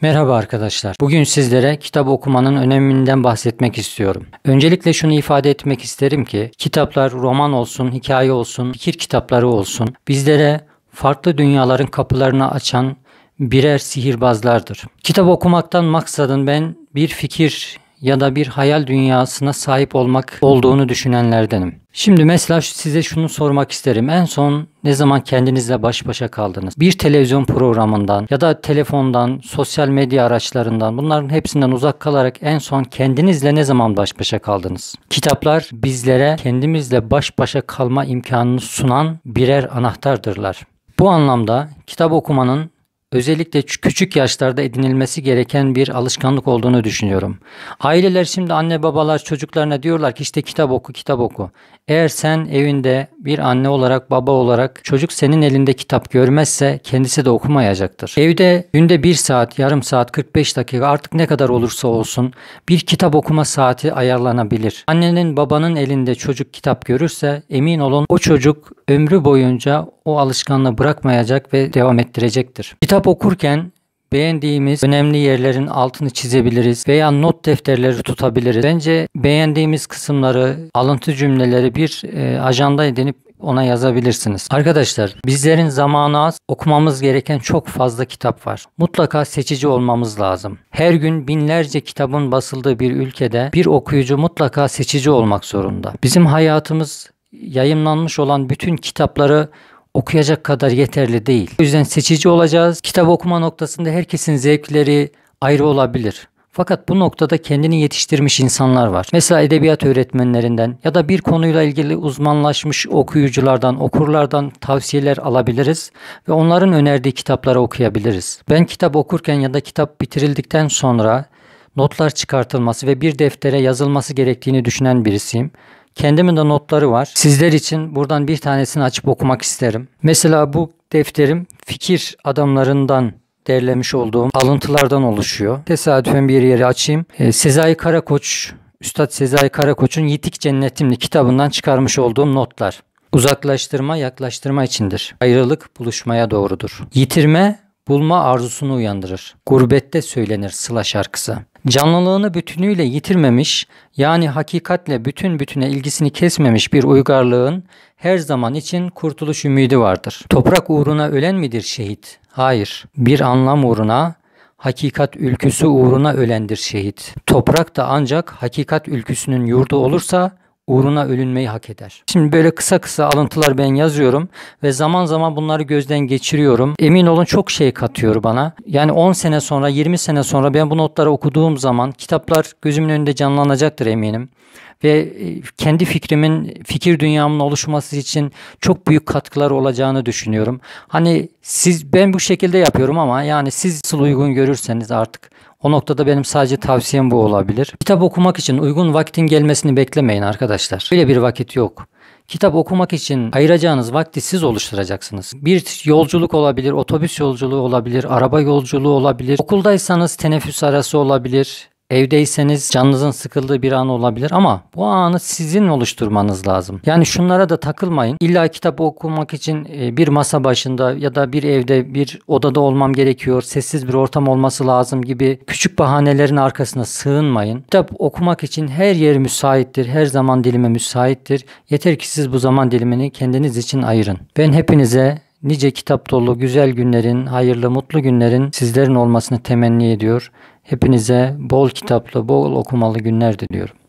Merhaba arkadaşlar. Bugün sizlere kitap okumanın öneminden bahsetmek istiyorum. Öncelikle şunu ifade etmek isterim ki kitaplar roman olsun, hikaye olsun, fikir kitapları olsun bizlere farklı dünyaların kapılarını açan birer sihirbazlardır. Kitap okumaktan maksadın ben bir fikir ya da bir hayal dünyasına sahip olmak olduğunu düşünenlerdenim. Şimdi mesela size şunu sormak isterim. En son ne zaman kendinizle baş başa kaldınız? Bir televizyon programından ya da telefondan, sosyal medya araçlarından bunların hepsinden uzak kalarak en son kendinizle ne zaman baş başa kaldınız? Kitaplar bizlere kendimizle baş başa kalma imkanını sunan birer anahtardırlar. Bu anlamda kitap okumanın özellikle küçük yaşlarda edinilmesi gereken bir alışkanlık olduğunu düşünüyorum. Aileler şimdi anne babalar çocuklarına diyorlar ki işte kitap oku kitap oku. Eğer sen evinde bir anne olarak baba olarak çocuk senin elinde kitap görmezse kendisi de okumayacaktır. Evde günde 1 saat yarım saat 45 dakika artık ne kadar olursa olsun bir kitap okuma saati ayarlanabilir. Annenin babanın elinde çocuk kitap görürse emin olun o çocuk ömrü boyunca o alışkanlığı bırakmayacak ve devam ettirecektir. Kitap Kitap okurken beğendiğimiz önemli yerlerin altını çizebiliriz veya not defterleri tutabiliriz. Bence beğendiğimiz kısımları, alıntı cümleleri bir e, ajanda edinip ona yazabilirsiniz. Arkadaşlar bizlerin zamanı az, okumamız gereken çok fazla kitap var. Mutlaka seçici olmamız lazım. Her gün binlerce kitabın basıldığı bir ülkede bir okuyucu mutlaka seçici olmak zorunda. Bizim hayatımız yayınlanmış olan bütün kitapları okuyacak kadar yeterli değil. O yüzden seçici olacağız. Kitap okuma noktasında herkesin zevkleri ayrı olabilir. Fakat bu noktada kendini yetiştirmiş insanlar var. Mesela edebiyat öğretmenlerinden ya da bir konuyla ilgili uzmanlaşmış okuyuculardan, okurlardan tavsiyeler alabiliriz ve onların önerdiği kitapları okuyabiliriz. Ben kitap okurken ya da kitap bitirildikten sonra notlar çıkartılması ve bir deftere yazılması gerektiğini düşünen birisiyim. Kendimin de notları var. Sizler için buradan bir tanesini açıp okumak isterim. Mesela bu defterim fikir adamlarından derlemiş olduğum alıntılardan oluşuyor. Tesadüfen bir yeri açayım. E, Sezai Karakoç, Üstad Sezai Karakoç'un Yitik Cennetimli kitabından çıkarmış olduğum notlar. Uzaklaştırma yaklaştırma içindir. Ayrılık buluşmaya doğrudur. Yitirme bulma arzusunu uyandırır. Gurbette söylenir sıla şarkısı. Canlılığını bütünüyle yitirmemiş, yani hakikatle bütün bütüne ilgisini kesmemiş bir uygarlığın her zaman için kurtuluş ümidi vardır. Toprak uğruna ölen midir şehit? Hayır. Bir anlam uğruna, hakikat ülküsü uğruna ölendir şehit. Toprak da ancak hakikat ülküsünün yurdu olursa uğruna ölünmeyi hak eder. Şimdi böyle kısa kısa alıntılar ben yazıyorum ve zaman zaman bunları gözden geçiriyorum. Emin olun çok şey katıyor bana. Yani 10 sene sonra, 20 sene sonra ben bu notları okuduğum zaman kitaplar gözümün önünde canlanacaktır eminim ve e, kendi fikrimin, fikir dünyamın oluşması için çok büyük katkılar olacağını düşünüyorum. Hani siz ben bu şekilde yapıyorum ama yani siz uygun görürseniz artık o noktada benim sadece tavsiyem bu olabilir. Kitap okumak için uygun vaktin gelmesini beklemeyin arkadaşlar. Böyle bir vakit yok. Kitap okumak için ayıracağınız vakti siz oluşturacaksınız. Bir yolculuk olabilir, otobüs yolculuğu olabilir, araba yolculuğu olabilir. Okuldaysanız teneffüs arası olabilir. Evdeyseniz canınızın sıkıldığı bir an olabilir ama bu anı sizin oluşturmanız lazım. Yani şunlara da takılmayın. İlla kitap okumak için e, bir masa başında ya da bir evde bir odada olmam gerekiyor, sessiz bir ortam olması lazım gibi küçük bahanelerin arkasına sığınmayın. Kitap okumak için her yer müsaittir, her zaman dilime müsaittir. Yeter ki siz bu zaman dilimini kendiniz için ayırın. Ben hepinize nice kitap dolu güzel günlerin, hayırlı mutlu günlerin sizlerin olmasını temenni ediyor. Hepinize bol kitaplı, bol okumalı günler diliyorum.